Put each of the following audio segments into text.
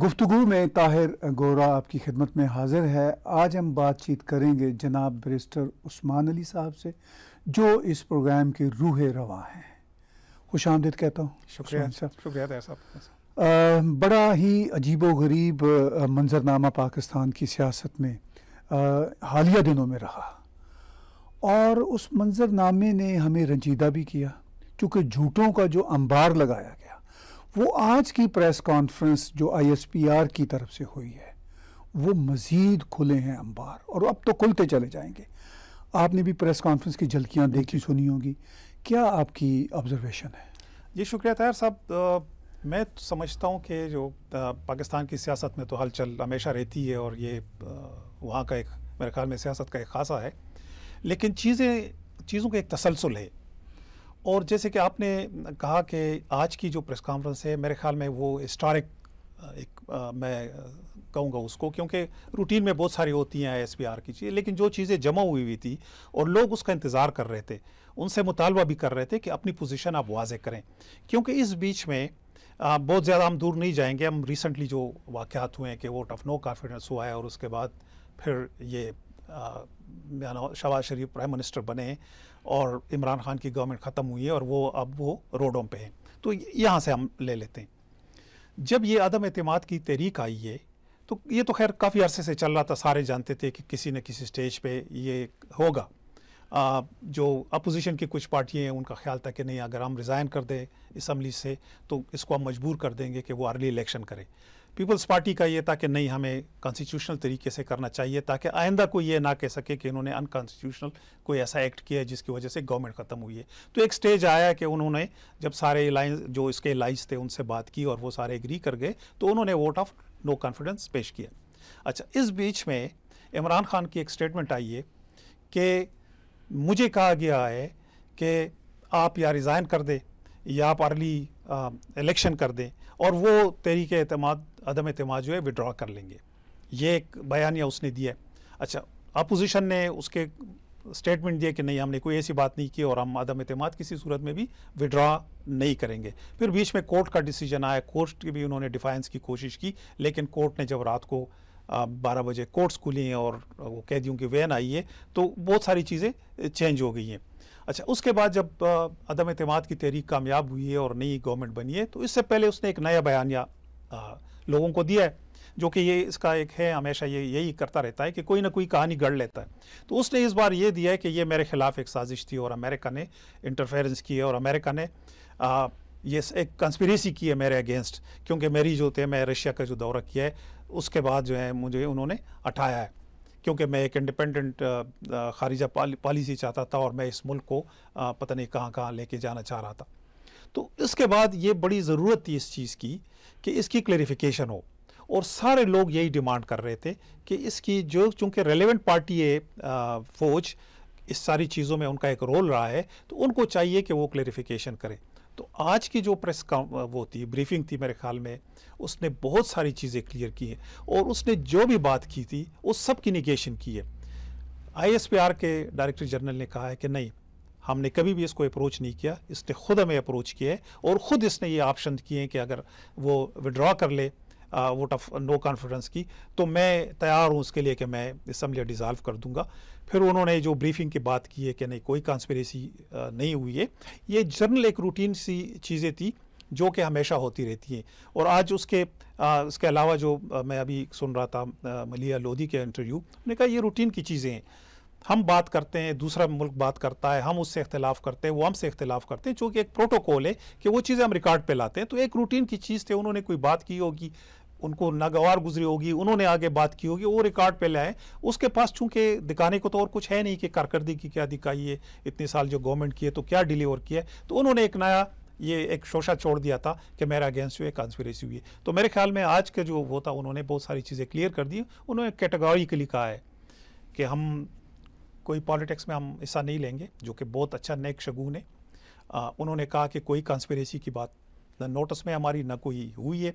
गुफ्तु में ताहिर गोरा आपकी खिदमत में हाजिर है आज हम बातचीत करेंगे जनाब बरिस्टर उस्मान अली साहब से जो इस प्रोग्राम के रूह रवा हैं खुश आमदद कहता हूँ बड़ा ही अजीब गरीब मंजरनामा पाकिस्तान की सियासत में आ, हालिया दिनों में रहा और उस मंजरनामे ने हमें रंजीदा भी किया क्योंकि झूठों का जो अंबार लगाया वो आज की प्रेस कॉन्फ्रेंस जो आईएसपीआर की तरफ से हुई है वो मज़ीद खुले हैं अंबार और अब तो खुलते चले जाएंगे आपने भी प्रेस कॉन्फ्रेंस की झलकियाँ देखी सुनी होगी क्या आपकी ऑब्जर्वेशन है जी शुक्रिया तैयार साहब मैं तो समझता हूँ कि जो पाकिस्तान की सियासत में तो हलचल हमेशा रहती है और ये वहाँ का एक मेरे ख्याल में सियासत का एक खासा है लेकिन चीज़ें चीज़ों का एक तसलसल है और जैसे कि आपने कहा कि आज की जो प्रेस कॉन्फ्रेंस है मेरे ख्याल में वो हिस्टोरिक एक आ, मैं कहूँगा उसको क्योंकि रूटीन में बहुत सारी होती हैं एस की चीज़ें लेकिन जो चीज़ें जमा हुई हुई थी और लोग उसका इंतज़ार कर रहे थे उनसे मुतालबा भी कर रहे थे कि अपनी पोजीशन आप वाज करें क्योंकि इस बीच में आ, बहुत ज़्यादा हम दूर नहीं जाएंगे हम रिसेंटली जो वाक़ हुए हैं कि वोट ऑफ नो कॉन्फिडेंस हुआ है और उसके बाद फिर ये आ, शवाज शरीफ प्राइम मिनिस्टर बने और इमरान खान की गवर्नमेंट ख़त्म हुई है और वो अब वो रोडों पे हैं तो यहाँ से हम ले लेते हैं जब ये अदम अतमाद की तहरीक आई है तो ये तो खैर काफ़ी अरसे से चल रहा था सारे जानते थे कि किसी न किसी स्टेज पे ये होगा आ, जो अपोजिशन की कुछ पार्टियाँ हैं उनका ख्याल था कि नहीं अगर हम रिज़ाइन कर दें इसम्बली से तो इसको हम मजबूर कर देंगे कि वो अर्ली इलेक्शन करें पीपल्स पार्टी का ये था कि नहीं हमें कॉन्स्टिट्यूशनल तरीके से करना चाहिए ताकि आइंदा कोई ये ना कह सके कि इन्होंने अनकॉन्स्टिट्यूशनल कोई ऐसा एक्ट किया जिसकी वजह से गवर्नमेंट ख़त्म हुई है तो एक स्टेज आया कि उन्होंने जब सारे एलाइंस जो इसके लाइज थे उनसे बात की और वो सारे एग्री कर गए तो उन्होंने वोट ऑफ नो कॉन्फिडेंस पेश किया अच्छा इस बीच में इमरान खान की एक स्टेटमेंट आई है कि मुझे कहा गया है कि आप या रिज़ाइन कर दें या आप अर्ली इलेक्शन uh, कर दें और वो तहरीक अहतमाद अदम अतमाद जो है विड्रॉ कर लेंगे ये एक बयानिया उसने दिया अच्छा अपोजिशन ने उसके स्टेटमेंट दिया कि नहीं हमने कोई ऐसी बात नहीं की और हम अदम अतमाद किसी सूरत में भी विड्रॉ नहीं करेंगे फिर बीच में कोर्ट का डिसीजन आया कोर्ट की भी उन्होंने डिफाइंस की कोशिश की लेकिन कोर्ट ने जब रात को बारह बजे कोर्ट्स खुली हैं और वो कैदियों की वैन आई है तो बहुत सारी चीज़ें चेंज हो गई हैं अच्छा उसके बाद जब अदम अतमाद की तहरीक कामयाब हुई है और नई गवर्नमेंट बनी है तो इससे पहले उसने एक नया बयानिया लोगों को दिया है जो कि ये इसका एक है हमेशा ये यही करता रहता है कि कोई ना कोई कहानी गढ़ लेता है तो उसने इस बार ये दिया है कि ये मेरे ख़िलाफ़ एक साजिश थी और अमेरिका ने इंटरफेरेंस की है और अमेरिका ने आ, ये एक कंस्पिरेसी की है मेरे अगेंस्ट क्योंकि मेरी जो थे मैं रशिया का जो दौरा किया है उसके बाद जो है मुझे उन्होंने हटाया है क्योंकि मैं एक इंडिपेंडेंट खारिजा पॉलिसी चाहता था और मैं इस मुल्क को पता नहीं कहाँ कहाँ लेके जाना चाह रहा था तो इसके बाद ये बड़ी ज़रूरत थी इस चीज़ की कि इसकी क्लेरिफिकेशन हो और सारे लोग यही डिमांड कर रहे थे कि इसकी जो चूँकि रेलिवेंट पार्टी है फ़ौज इस सारी चीज़ों में उनका एक रोल रहा है तो उनको चाहिए कि वो क्लेरिफिकेशन करें तो आज की जो प्रेस का वो थी ब्रीफिंग थी मेरे ख्याल में उसने बहुत सारी चीज़ें क्लियर की हैं और उसने जो भी बात की थी उस सब की निगेशन की है आईएसपीआर के डायरेक्टर जनरल ने कहा है कि नहीं हमने कभी भी इसको अप्रोच नहीं किया इसने खुद हमें अप्रोच किया है और ख़ुद इसने ये ऑप्शन किए हैं कि अगर वो विड्रॉ कर ले वोट ऑफ नो कॉन्फिडेंस की तो मैं तैयार हूँ उसके लिए कि मैं इसम्बली डिज़ाल्व कर दूंगा फिर उन्होंने जो ब्रीफिंग की बात की है कि नहीं कोई कॉन्स्परेसी नहीं हुई है ये जनरल एक रूटीन सी चीज़ें थी जो कि हमेशा होती रहती हैं और आज उसके आ, उसके अलावा जो आ, मैं अभी सुन रहा था आ, मलिया लोधी के इंटरव्यू उन्होंने कहा ये रूटीन की चीज़ें हैं हम बात करते हैं दूसरा मुल्क बात करता है हम उससे इख्तलाफ करते हैं वो हमसे इख्तलाफ करते हैं चूँकि एक प्रोटोकॉल है कि वो चीज़ें हम रिकॉर्ड पे लाते हैं तो एक रूटीन की चीज़ थी उन्होंने कोई बात की होगी उनको नागवार गुजरी होगी उन्होंने आगे बात की होगी वो रिकॉर्ड पे लाए उसके पास चूंकि दिखाने को तो और कुछ है नहीं कि कारकर्दगी की क्या दिखाई है इतने साल जो गवर्नमेंट की है तो क्या डिलीवर किया है तो उन्होंने एक नया ये एक शोशा छोड़ दिया था कि मेरा अगेंस्ट हुए कॉन्स्परेसी हुई है तो मेरे ख्याल में आज का जो वो था उन्होंने बहुत सारी चीज़ें क्लियर कर दी उन्होंने कैटेगोरी के लिए कहा है कि हम कोई पॉलिटिक्स में हम हिस्सा नहीं लेंगे जो कि बहुत अच्छा नेक शगुन है उन्होंने कहा कि कोई कंस्परेसी की बात नोटिस में हमारी न कोई हुई है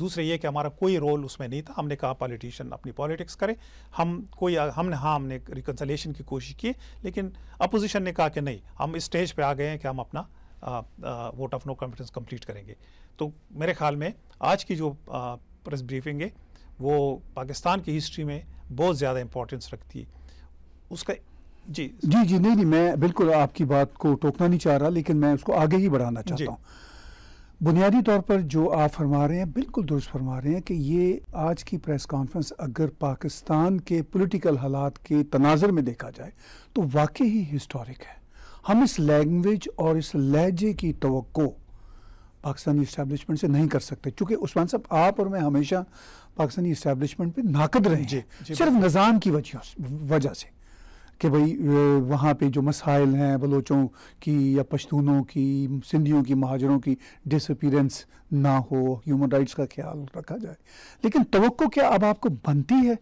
दूसरे ये कि हमारा कोई रोल उसमें नहीं था हमने कहा पॉलिटिशियन अपनी पॉलिटिक्स करे हम कोई हमने हाँ हमने रिकन्सलेशन की कोशिश की लेकिन अपोजिशन ने कहा कि नहीं हम स्टेज पर आ गए हैं कि हम अपना vote of no confidence complete करेंगे तो मेरे ख्याल में आज की जो प्रेस ब्रीफिंग है वो पाकिस्तान की हिस्ट्री में बहुत ज़्यादा इंपॉर्टेंस रखती है उसका जी जी जी नहीं नहीं मैं बिल्कुल आपकी बात को टोकना नहीं चाह रहा लेकिन मैं उसको आगे ही बढ़ाना चाहता हूँ बुनियादी तौर पर जो आप फरमा रहे हैं बिल्कुल दुरुस्त फरमा रहे हैं कि ये आज की प्रेस कॉन्फ्रेंस अगर पाकिस्तान के पॉलिटिकल हालात के तनाजर में देखा जाए तो वाकई ही हिस्टोरिक है हम इस लैंग्वेज और इस लहजे की तो पाकिस्तानी इस्टेबलिशमेंट से नहीं कर सकते क्योंकि उस्मान साहब आप और मैं हमेशा पाकिस्तानी इस्टेबलिशमेंट पे नाकद रहे जी, सिर्फ निज़ाम की वजह से कि भाई वहाँ पे जो मसाइल हैं बलोचों की या पश्तूनों की सिंधियों की महाजरों की डिसअपीरेंस ना हो ह्यूमन राइट्स का ख्याल रखा जाए लेकिन तो क्या अब आपको बनती है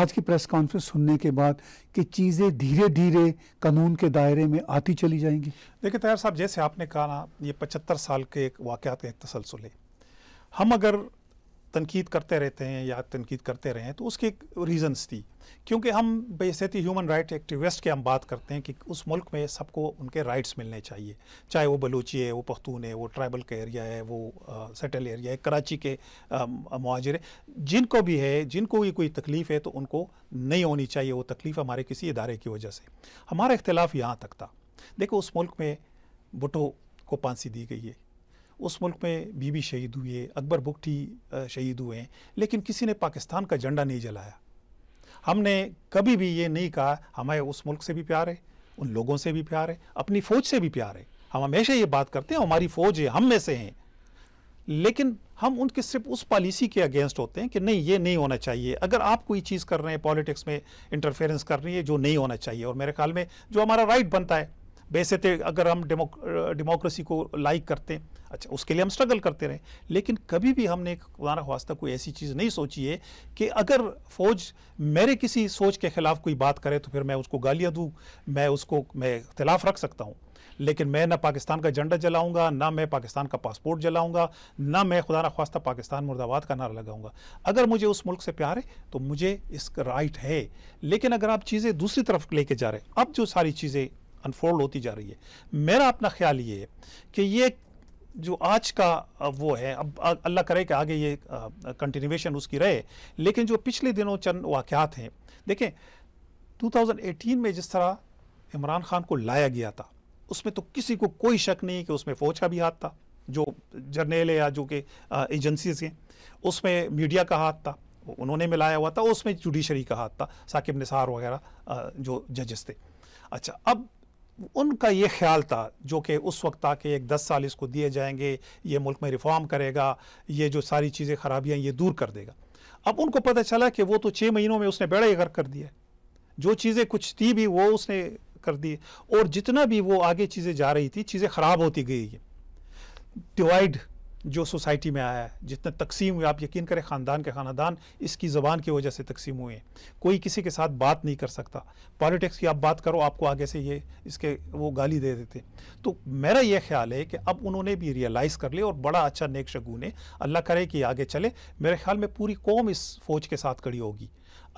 आज की प्रेस कॉन्फ्रेंस सुनने के बाद कि चीज़ें धीरे धीरे कानून के दायरे में आती चली जाएंगी देखिए तैयार साहब जैसे आपने कहा ना ये पचहत्तर साल के एक वाक़ का एक तसलसल है हम अगर तनकीद करते रहते हैं या तनकीद करते रहे हैं तो उसकी एक रीज़न्स थी क्योंकि हम बेसती ह्यूमन राइट एक्टिविस्ट की हम बात करते हैं कि उस मुल्क में सबको उनके राइट्स मिलने चाहिए चाहे वो बलूची है वो पख्तून है वो ट्राइबल का एरिया है वो सेटल एरिया है कराची के है जिनको भी है जिनको भी कोई तकलीफ़ है तो उनको नहीं होनी चाहिए वो तकलीफ़ हमारे किसी इदारे की वजह से हमारा इख्तलाफ यहाँ तक था देखो उस मुल्क में बुटो को फांसी दी गई है उस मुल्क में बीबी शहीद हुई है अकबर बुगटी शहीद हुए हैं लेकिन किसी ने पाकिस्तान का झंडा नहीं जलाया हमने कभी भी ये नहीं कहा हमें उस मुल्क से भी प्यार है उन लोगों से भी प्यार है अपनी फ़ौज से भी प्यार है हम हमेशा ये बात करते हैं हमारी फ़ौज है हम में से हैं लेकिन हम उनके सिर्फ उस पॉलिसी के अगेंस्ट होते हैं कि नहीं ये नहीं होना चाहिए अगर आप कोई चीज़ कर रहे हैं पॉलिटिक्स में इंटरफेरेंस कर रही है जो नहीं होना चाहिए और मेरे ख्याल में जो हमारा राइट बनता है वैसे तो अगर हम डेमो डेमोक्रेसी को लाइक करते हैं अच्छा उसके लिए हम स्ट्रगल करते रहे लेकिन कभी भी हमने खुदा खास्ता कोई ऐसी चीज़ नहीं सोची है कि अगर फ़ौज मेरे किसी सोच के ख़िलाफ़ कोई बात करे तो फिर मैं उसको गालियाँ दूँ मैं उसको मैं इख्तलाफ रख सकता हूँ लेकिन मैं ना पाकिस्तान का झंडा जलाऊंगा ना मैं पाकिस्तान का पासपोर्ट जलाऊंगा ना मैं खुदा खास्ता पाकिस्तान मुर्दाबाद का नारा लगाऊंगा अगर मुझे उस मुल्क से प्यार है तो मुझे इसका राइट है लेकिन अगर आप चीज़ें दूसरी तरफ लेके जा रहे हैं अब जो सारी चीज़ें अनफोल्ड होती जा रही है मेरा अपना ख्याल ये है कि ये जो आज का वो है अब अल्लाह करे कि आगे ये कंटिन्यूशन उसकी रहे लेकिन जो पिछले दिनों चंद वाक़ात हैं देखें 2018 में जिस तरह इमरान खान को लाया गया था उसमें तो किसी को कोई शक नहीं कि उसमें फ़ौज का भी हाथ था जो जर्नेल है या जो कि एजेंसीज हैं उसमें मीडिया का हाथ था उन्होंने मिलाया हुआ था उसमें जुडिशरी का हाथ था साकिब निसार वगैरह जो जजेस थे अच्छा अब उनका ये ख्याल था जो कि उस वक्त था कि एक दस साल इसको दिए जाएंगे ये मुल्क में रिफॉर्म करेगा ये जो सारी चीज़ें खराबियाँ ये दूर कर देगा अब उनको पता चला कि वो तो छः महीनों में उसने बेड़ा ही गर्क कर दिया जो चीज़ें कुछ थी भी वो उसने कर दी और जितना भी वो आगे चीज़ें जा रही थी चीज़ें ख़राब होती गई डिवाइड जो सोसाइटी में आया है जितने तकसीम हुए आप यकीन करें ख़ानदान के ख़ानदान इसकी ज़बान की वजह से तकसीम हुए हैं कोई किसी के साथ बात नहीं कर सकता पॉलिटिक्स की आप बात करो आपको आगे से ये इसके वो गाली दे देते तो मेरा ये ख्याल है कि अब उन्होंने भी रियलाइज़ कर लिया और बड़ा अच्छा नेक शगुन है अल्लाह करे कि आगे चले मेरे ख्याल में पूरी कौम इस फ़ौज के साथ खड़ी होगी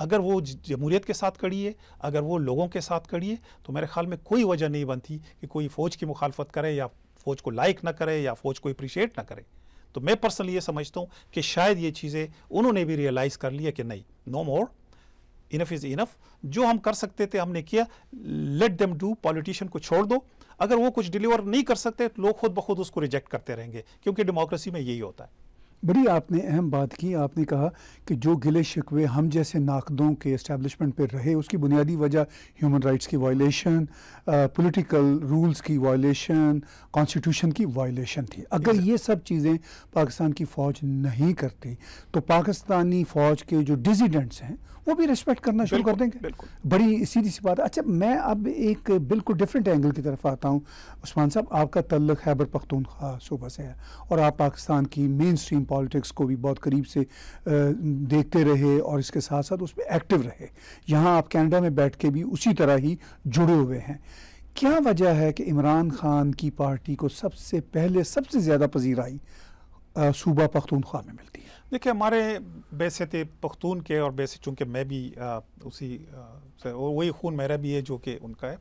अगर वो जमहूरीत के साथ कड़ी है अगर वो लोगों के साथ कड़ी है तो मेरे ख्याल में कोई वजह नहीं बनती कि कोई फ़ौज की मुखालफत करे या फौज को लाइक ना करें या फौज को अप्रिशिएट ना करें तो मैं पर्सनली ये समझता हूँ कि शायद ये चीज़ें उन्होंने भी रियलाइज़ कर लिया कि नहीं no more enough is enough जो हम कर सकते थे हमने किया लेट देम डू पॉलिटिशियन को छोड़ दो अगर वो कुछ डिलीवर नहीं कर सकते तो लोग खुद ब खुद उसको रिजेक्ट करते रहेंगे क्योंकि डेमोक्रेसी में यही होता है बड़ी आपने अहम बात की आपने कहा कि जो गिले शिकवे हम जैसे नाकदों के इस्टेबलिशमेंट पर रहे उसकी बुनियादी वजह ह्यूमन राइट्स की वायलेशन पॉलिटिकल रूल्स की वायलेशन कॉन्स्टिट्यूशन की वायलेशन थी अगर ये सब चीज़ें पाकिस्तान की फ़ौज नहीं करती तो पाकिस्तानी फ़ौज के जो डिजिडेंट्स हैं वो भी रिस्पेक्ट करना शुरू कर देंगे बड़ी सीधी सी बात अच्छा मैं अब एक बिल्कुल डिफरेंट एंगल की तरफ आता हूँ उस्मान साहब आपका तल्लक हैबर पख्तूनख्वा सूबा से है और आप पाकिस्तान की मेन स्ट्रीम पॉलिटिक्स को भी बहुत करीब से देखते रहे और इसके साथ साथ उसमें एक्टिव रहे यहाँ आप कैनेडा में बैठ के भी उसी तरह ही जुड़े हुए हैं क्या वजह है कि इमरान खान की पार्टी को सबसे पहले सबसे ज़्यादा पजीराई सूबा पख्तूनख्वा में मिलती है देखिए हमारे थे तो पख्तून के और बैसे चूँकि मैं भी आ, उसी वही खून मेरा भी है जो कि उनका है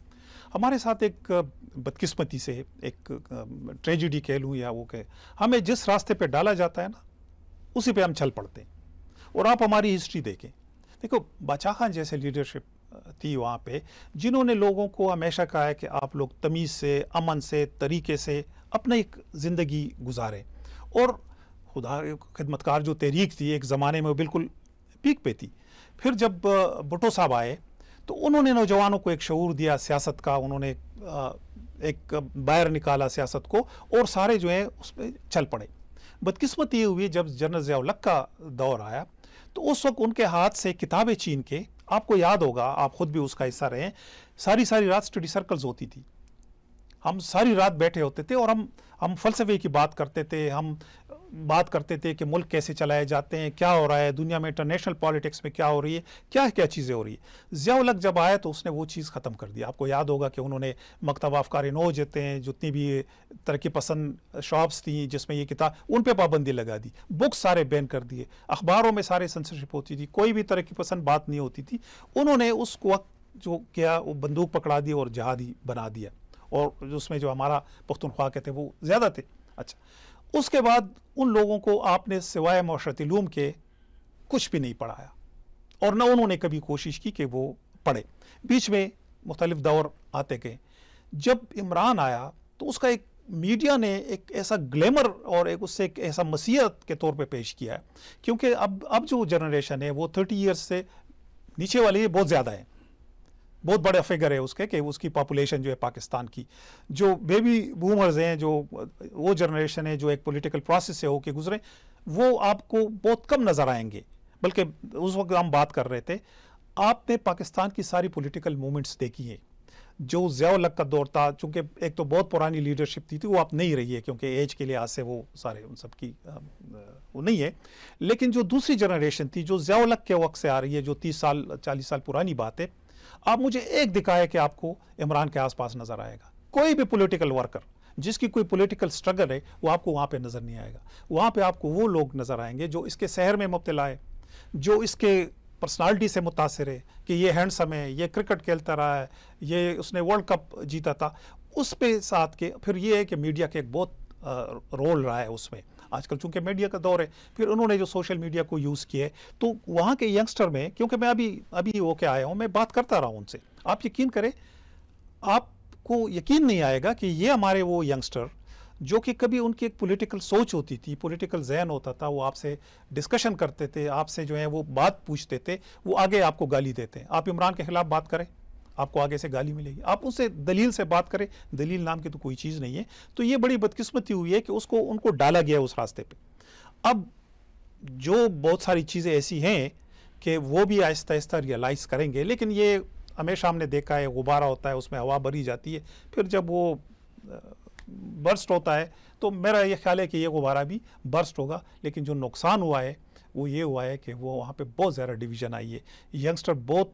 हमारे साथ एक बदकिस्मती से एक ट्रेजिडी कह लूँ या वो कह हमें जिस रास्ते पे डाला जाता है ना उसी पे हम चल पड़ते हैं और आप हमारी हिस्ट्री देखें देखो बाचा खान जैसे लीडरशिप थी वहाँ पे जिन्होंने लोगों को हमेशा कहा है कि आप लोग तमीज़ से अमन से तरीके से अपना एक ज़िंदगी गुजारें और खुदा खदमतकार जो तहरीक थी एक ज़माने में बिल्कुल पीक पे थी फिर जब भुटो साहब आए तो उन्होंने नौजवानों को एक शूर दिया सियासत का उन्होंने एक बाहर निकाला सियासत को और सारे जो है उस पर चल पड़े बदकिस्मत ये हुई जब जनरल ज़ियाउलक का दौर आया तो उस वक्त उनके हाथ से किताबें छीन के आपको याद होगा आप खुद भी उसका हिस्सा रहे सारी सारी रात स्टडी सर्कल्स होती थी हम सारी रात बैठे होते थे और हम हम फलसफे की बात करते थे हम बात करते थे कि मुल्क कैसे चलाए जाते हैं क्या हो रहा है दुनिया में इंटरनेशनल पॉलिटिक्स में क्या हो रही है क्या क्या चीज़ें हो रही है ज़ियाउलक जब आए तो उसने वो चीज़ ख़त्म कर दी आपको याद होगा कि उन्होंने मकतब आफकार नो जीते हैं जितनी भी तरक्की पसंद शॉप्स थी जिसमें ये किताब उन पर पाबंदी लगा दी बुक्स सारे बैन कर दिए अखबारों में सारे सेंसरशिप होती थी कोई भी तरक्की पसंद बात नहीं होती थी उन्होंने उस वक्त जो किया वो बंदूक पकड़ा दी और जहादी बना दिया और उसमें जो हमारा पुख्तनख्वा कहते थे वो ज़्यादा थे अच्छा उसके बाद उन लोगों को आपने सिवाय माशरतलूम के कुछ भी नहीं पढ़ाया और न उन्होंने कभी कोशिश की कि वो पढ़े बीच में मुख्तलिफ दौर आते गए जब इमरान आया तो उसका एक मीडिया ने एक ऐसा ग्लैमर और एक उससे एक ऐसा मसीहत के तौर पे पेश किया है क्योंकि अब अब जो जनरेशन है वो थर्टी ईयर्स से नीचे वाले बहुत ज़्यादा है बहुत बड़े फिगर है उसके कि उसकी पॉपुलेशन जो है पाकिस्तान की जो बेबी बूमर्स हैं जो वो जनरेशन है जो एक पॉलिटिकल प्रोसेस से होके गुजरे वो आपको बहुत कम नज़र आएंगे बल्कि उस वक्त हम बात कर रहे थे आपने पाकिस्तान की सारी पॉलिटिकल मूवमेंट्स देखी है जो जयालक का दौर था चूँकि एक तो बहुत पुरानी लीडरशिप थी थी तो वो आप नहीं रही है क्योंकि एज के लिहाज से वो सारे उन सब की वो नहीं है लेकिन जो दूसरी जनरेशन थी जो जयालक के वक्त से आ रही है जो तीस साल चालीस साल पुरानी बात है आप मुझे एक दिखाए कि आपको इमरान के आसपास नजर आएगा कोई भी पॉलिटिकल वर्कर जिसकी कोई पॉलिटिकल स्ट्रगल है वो आपको वहाँ पे नज़र नहीं आएगा वहाँ पे आपको वो लोग नज़र आएंगे जो इसके शहर में मुबतला है जो इसके पर्सनालिटी से मुतासर है कि ये हैंडसम है ये क्रिकेट खेलता रहा है ये उसने वर्ल्ड कप जीता था उस पर साथ के फिर ये है कि मीडिया के एक बहुत रोल रहा है उसमें आजकल चूंकि मीडिया का दौर है फिर उन्होंने जो सोशल मीडिया को यूज़ किया है तो वहाँ के यंगस्टर में क्योंकि मैं अभी अभी होके आया हूँ मैं बात करता रहा हूँ उनसे आप यकीन करें आपको यकीन नहीं आएगा कि ये हमारे वो यंगस्टर जो कि कभी उनकी एक पॉलिटिकल सोच होती थी पॉलिटिकल जहन होता था वो आपसे डिस्कशन करते थे आपसे जो है वो बात पूछते थे वो आगे आपको गाली देते हैं आप इमरान के खिलाफ बात करें आपको आगे से गाली मिलेगी आप उससे दलील से बात करें दलील नाम की तो कोई चीज़ नहीं है तो ये बड़ी बदकिस्मती हुई है कि उसको उनको डाला गया उस रास्ते पर अब जो बहुत सारी चीज़ें ऐसी हैं कि वो भी आहिस्ता आहिस्ता रियलाइज़ करेंगे लेकिन ये हमेशा हमने देखा है गुब्बारा होता है उसमें हवा भरी जाती है फिर जब वो बर्स्ट होता है तो मेरा ये ख्याल है कि ये गुब्बारा भी बर्स्ट होगा लेकिन जो नुकसान हुआ है वो ये हुआ है कि वो वहाँ पे बहुत ज़्यादा डिवीज़न आई है यंगस्टर बहुत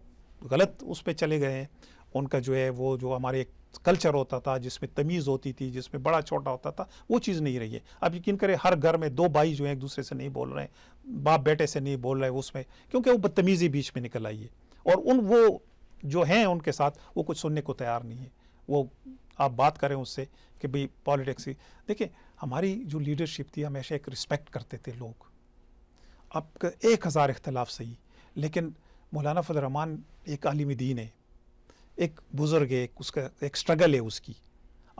गलत उस पर चले गए हैं उनका जो है वो जो हमारे एक कल्चर होता था जिसमें तमीज़ होती थी जिसमें बड़ा छोटा होता था वो चीज़ नहीं रही है अब यकीन करें हर घर में दो भाई जो है एक दूसरे से नहीं बोल रहे हैं बाप बेटे से नहीं बोल रहे उसमें क्योंकि वो बदतमीज़ी बीच में निकल आई है और उन वो जो हैं उनके साथ वो कुछ सुनने को तैयार नहीं है वो आप बात करें उससे कि भाई पॉलिटिक्स देखिए हमारी जो लीडरशिप थी हमेशा एक रिस्पेक्ट करते थे लोग आपका एक हज़ार इख्तलाफ सही लेकिन मौलाना फजलरहमान एक आलिम दीन है एक बुज़ुर्ग है एक उसका एक स्ट्रगल है उसकी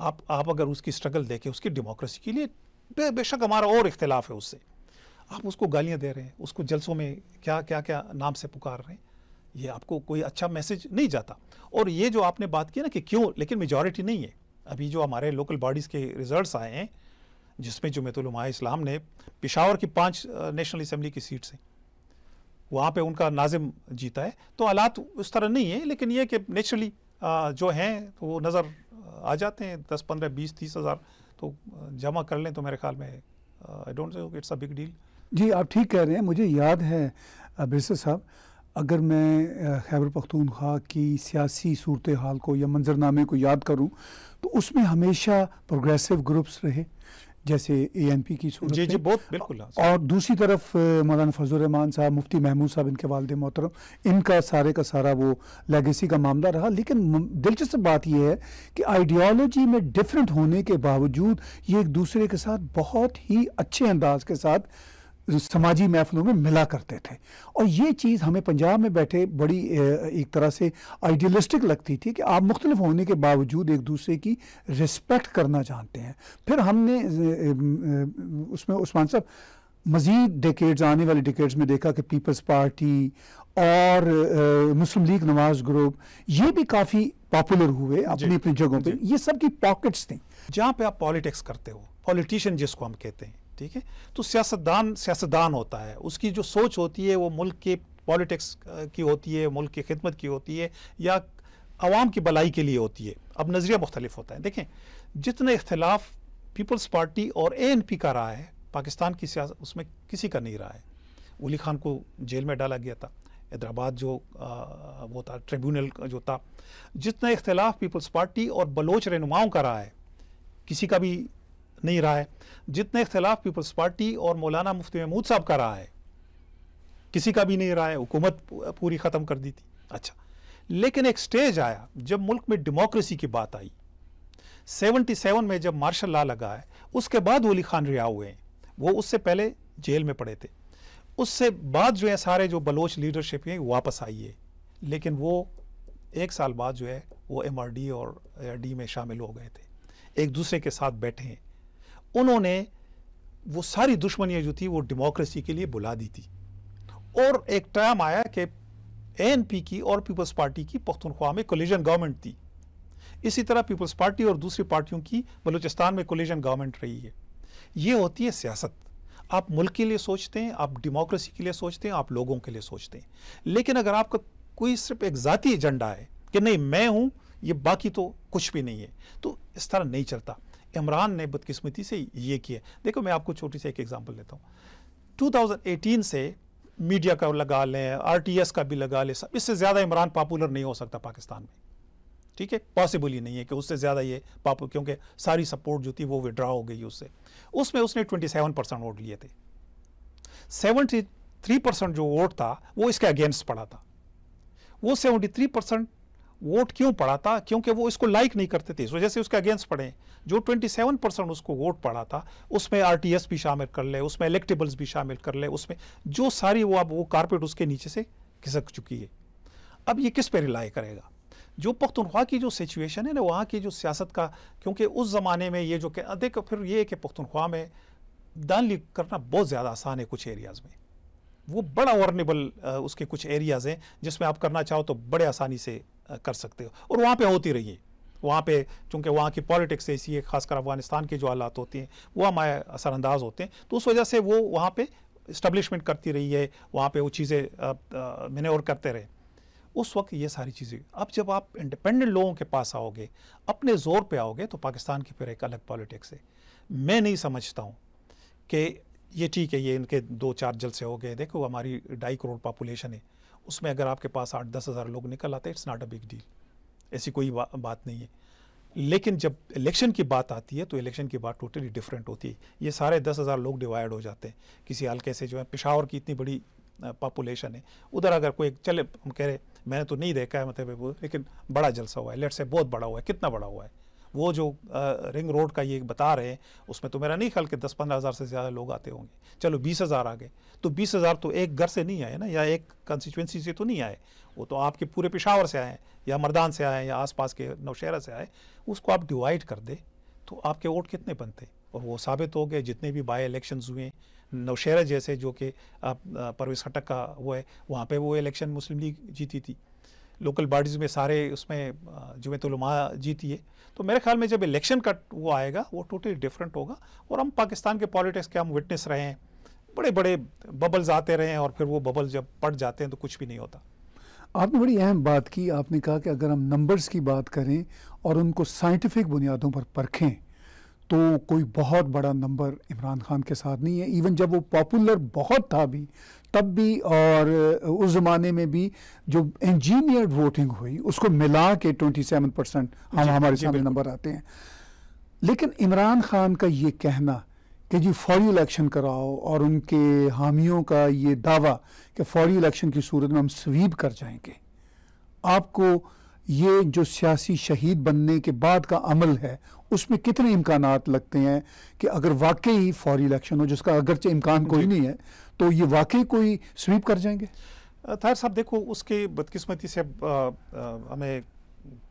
आप आप अगर उसकी स्ट्रगल देखें उसकी डेमोक्रेसी के लिए बे, बेशक हमारा और इख्तलाफ है उससे आप उसको गालियाँ दे रहे हैं उसको जलसों में क्या क्या क्या नाम से पुकार रहे हैं ये आपको कोई अच्छा मैसेज नहीं जाता और ये जो आपने बात की ना कि क्यों लेकिन मेजॉरिटी नहीं है अभी जो हमारे लोकल बॉडीज़ के रिजल्ट आए हैं जिसमें जुमेतुलमा इस्लाम ने पिशावर की पाँच नेशनल असम्बली की सीट्स हैं वहाँ पे उनका नाजिम जीता है तो हालात उस तरह नहीं है लेकिन ये कि नेचुरली जो हैं तो वो नज़र आ जाते हैं दस पंद्रह बीस तीस हज़ार तो जमा कर लें तो मेरे ख्याल में I don't it's a big deal जी आप ठीक कह रहे हैं मुझे याद है बिरसा साहब अगर मैं खैबर पख्तूनख्वा की सियासी सूरत हाल को या मंजरनामे को याद करूं तो उसमें हमेशा प्रोग्रेसिव ग्रुप्स रहे जैसे ए एन पी की सूरत जी जी बहुत बिल्कुल हाँ। और दूसरी तरफ मौलाना फजल रहमान साहब मुफ्ती महमूद साहब इनके वालद मोहतरम इनका सारे का सारा वो लेगेसी का मामला रहा लेकिन दिलचस्प बात यह है कि आइडियालॉजी में डिफरेंट होने के बावजूद ये एक दूसरे के साथ बहुत ही अच्छे अंदाज के साथ समाजी महफलों में मिला करते थे और ये चीज़ हमें पंजाब में बैठे बड़ी एक तरह से आइडियलिस्टिक लगती थी कि आप मुख्तलिफ होने के बावजूद एक दूसरे की रिस्पेक्ट करना जानते हैं फिर हमने उसमें उस्मान साहब मज़ीद डेकेड्स आने वाले डिकेट्स में देखा कि पीपल्स पार्टी और मुस्लिम लीग नवाज ग्रुप ये भी काफ़ी पॉपुलर हुए अपनी अपनी जगहों पर ये सब की पॉकेट्स थी जहाँ पे आप पॉलिटिक्स करते हो पॉलिटिशियन जिसको हम कहते हैं ठीक है तो सियासतदान सियासतदान होता है उसकी जो सोच होती है वो मुल्क के पॉलिटिक्स की होती है मुल्क की खिदमत की होती है या आवाम की भलाई के लिए होती है अब नज़रिया मुख्तलिफ होता है देखें जितने इख्तलाफ पीपल्स पार्टी और ए एन पी का रहा है पाकिस्तान की सियासत उसमें किसी का नहीं रहा है उली खान को जेल में डाला गया था हैदराबाद जो आ, वो था ट्रिब्यूनल जो था जितना इख्तलाफ पीपल्स पार्टी और बलोच रहनुमाओं का रहा है किसी का भी नहीं रहा है जितने इख्तलाफ पीपल्स पार्टी और मौलाना मुफ्ती महमूद साहब का रहा है किसी का भी नहीं रहा है हुकूमत पूरी ख़त्म कर दी थी अच्छा लेकिन एक स्टेज आया जब मुल्क में डेमोक्रेसी की बात आई 77 में जब मार्शल लॉ लगा है उसके बाद वली खान रिहा हुए हैं वो उससे पहले जेल में पड़े थे उससे बाद जो है सारे जो बलोच लीडरशिप हैं वापस आई है लेकिन वो एक साल बाद जो है वो एम और डी में शामिल हो गए थे एक दूसरे के साथ बैठे हैं उन्होंने वो सारी दुश्मनियाँ जो थी वो डेमोक्रेसी के लिए बुला दी थी और एक टाइम आया कि एएनपी की और पीपल्स पार्टी की पख्तनख्वा में कोलिजन गवर्नमेंट थी इसी तरह पीपल्स पार्टी और दूसरी पार्टियों की बलूचिस्तान में कोलिजन गवर्नमेंट रही है ये होती है सियासत आप मुल्क के लिए सोचते हैं आप डेमोक्रेसी के लिए सोचते हैं आप लोगों के लिए सोचते हैं लेकिन अगर आपका कोई सिर्फ एक ज़ाती एजेंडा है कि नहीं मैं हूँ ये बाकी तो कुछ भी नहीं है तो इस तरह नहीं चलता इमरान ने बदकिस्मती से ये किया देखो मैं आपको छोटी सी एक एग्जाम्पल लेता हूँ टू से मीडिया का लगा लें आर का भी लगा लें सब इससे ज़्यादा इमरान पॉपुलर नहीं हो सकता पाकिस्तान में ठीक है पॉसिबल ही नहीं है कि उससे ज़्यादा ये पॉपुलर क्योंकि सारी सपोर्ट जो थी वो विड्रा हो गई उससे उसमें उसने 27 परसेंट वोट लिए थे 73 परसेंट जो वोट था वो इसके अगेंस्ट पड़ा था वो 73 परसेंट वोट क्यों पड़ा था क्योंकि वो इसको लाइक नहीं करते थे इस वजह से उसके अगेंस्ट पड़े जो 27 परसेंट उसको वोट पड़ा था उसमें आरटीएस भी शामिल कर ले उसमें इलेक्टेबल्स भी शामिल कर ले उसमें जो सारी वो अब वो कारपेट उसके नीचे से खिसक चुकी है अब ये किस पर रिलाई करेगा जो पख्तनख्वा की जो सिचुएशन है ना वहाँ की जो सियासत का क्योंकि उस ज़माने में ये जो देखो फिर ये कि पुख्तनख्वा में दान करना बहुत ज़्यादा आसान है कुछ एरियाज़ में वो बड़ा वर्नेबल उसके कुछ एरियाज़ हैं जिसमें आप करना चाहो तो बड़े आसानी से कर सकते हो और वहाँ पे होती रही है वहाँ पे चूँकि वहाँ की पॉलिटिक्स ऐसी है खासकर अफगानिस्तान की जो हालात होती हैं वो हमारे असरानंदाज होते हैं तो उस वजह से वो वहाँ पर इस्टबलिशमेंट करती रही है वहाँ पर वो चीज़ें मैंने और करते रहे उस वक्त ये सारी चीज़ें अब जब आप इंडिपेंडेंट लोगों के पास आओगे अपने ज़ोर पे आओगे तो पाकिस्तान की फिर एक अलग पॉलिटिक्स है मैं नहीं समझता हूँ कि ये ठीक है ये इनके दो चार जलसे हो गए देखो हमारी ढाई करोड़ पॉपुलेशन है उसमें अगर आपके पास आठ दस हज़ार लोग निकल आते it's not a big deal ऐसी कोई बा, बात नहीं है लेकिन जब इलेक्शन की बात आती है तो इलेक्शन की बात टोटली डिफरेंट होती है ये सारे दस हज़ार लोग डिवाइड हो जाते हैं किसी हल्के से जो है पिशावर की इतनी बड़ी पॉपुलेशन है उधर अगर कोई चले हम कह रहे मैंने तो नहीं देखा है मतलब लेकिन बड़ा जलसा हुआ है लेट से बहुत बड़ा हुआ है कितना बड़ा हुआ है वो जो रिंग रोड का ये बता रहे हैं उसमें तो मेरा नहीं ख्याल कि दस पंद्रह हज़ार से ज़्यादा लोग आते होंगे चलो बीस हज़ार आ गए तो बीस हज़ार तो एक घर से नहीं आए ना या एक कंस्टिट्यूंसी से तो नहीं आए वो तो आपके पूरे पेशावर से आए या मरदान से आए या आसपास के नौशहरा से आए उसको आप डिवाइड कर दे तो आपके वोट कितने बनते और वो साबित हो गए जितने भी बाई इलेक्शन हुए नौशहरा जैसे जो कि परवेज खटक का वो है वहाँ पर वो इलेक्शन मुस्लिम लीग जीती थी लोकल बॉडीज़ में सारे उसमें जुमेतलमा जीती है तो मेरे ख्याल में जब इलेक्शन का वो आएगा वो टोटली डिफरेंट होगा और हम पाकिस्तान के पॉलिटिक्स के हम विटनेस रहे हैं बड़े बड़े बबल्स आते रहे हैं और फिर वो बबल जब पट जाते हैं तो कुछ भी नहीं होता आपने बड़ी अहम बात की आपने कहा कि अगर हम नंबर्स की बात करें और उनको साइंटिफिक बुनियादों पर परखें तो कोई बहुत बड़ा नंबर इमरान खान के साथ नहीं है इवन जब वो पॉपुलर बहुत था भी तब भी और उस ज़माने में भी जो इंजीनियर्ड वोटिंग हुई उसको मिला के ट्वेंटी सेवन परसेंट हम हमारे सामने नंबर आते हैं लेकिन इमरान खान का ये कहना कि जी फौरी इलेक्शन कराओ और उनके हामियों का ये दावा कि फौरी इलेक्शन की सूरत में हम स्वीप कर जाएंगे आपको ये जो सियासी शहीद बनने के बाद का अमल है उसमें कितने इम्कान लगते हैं कि अगर वाकई फौरी इलेक्शन हो जिसका अगरचे इम्कान कोई नहीं है तो ये वाकई कोई स्वीप कर जाएंगे थार साहब देखो उसके बदकिस्मती से हमें